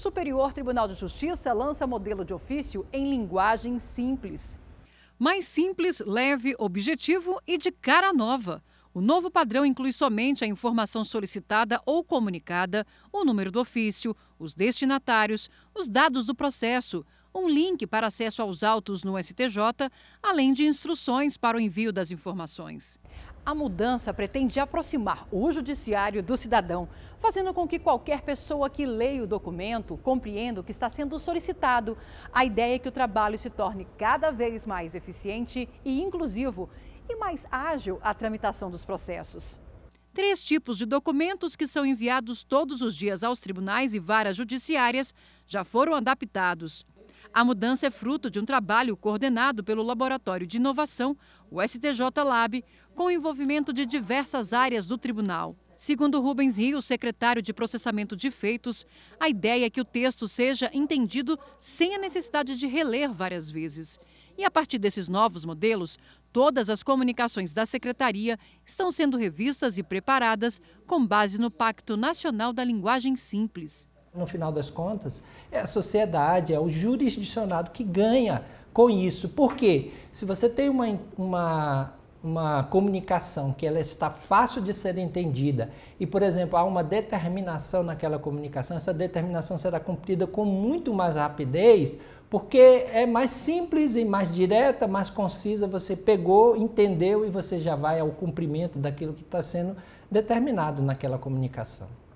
Superior Tribunal de Justiça lança modelo de ofício em linguagem simples. Mais simples, leve, objetivo e de cara nova. O novo padrão inclui somente a informação solicitada ou comunicada, o número do ofício, os destinatários, os dados do processo, um link para acesso aos autos no STJ, além de instruções para o envio das informações. A mudança pretende aproximar o judiciário do cidadão, fazendo com que qualquer pessoa que leia o documento compreenda o que está sendo solicitado. A ideia é que o trabalho se torne cada vez mais eficiente e inclusivo e mais ágil a tramitação dos processos. Três tipos de documentos que são enviados todos os dias aos tribunais e varas judiciárias já foram adaptados. A mudança é fruto de um trabalho coordenado pelo Laboratório de Inovação, o STJ Lab, com o envolvimento de diversas áreas do tribunal. Segundo Rubens Rios, secretário de Processamento de Feitos, a ideia é que o texto seja entendido sem a necessidade de reler várias vezes. E a partir desses novos modelos, todas as comunicações da secretaria estão sendo revistas e preparadas com base no Pacto Nacional da Linguagem Simples no final das contas, é a sociedade, é o jurisdicionado que ganha com isso. Por quê? Se você tem uma, uma, uma comunicação que ela está fácil de ser entendida e, por exemplo, há uma determinação naquela comunicação, essa determinação será cumprida com muito mais rapidez, porque é mais simples e mais direta, mais concisa, você pegou, entendeu e você já vai ao cumprimento daquilo que está sendo determinado naquela comunicação.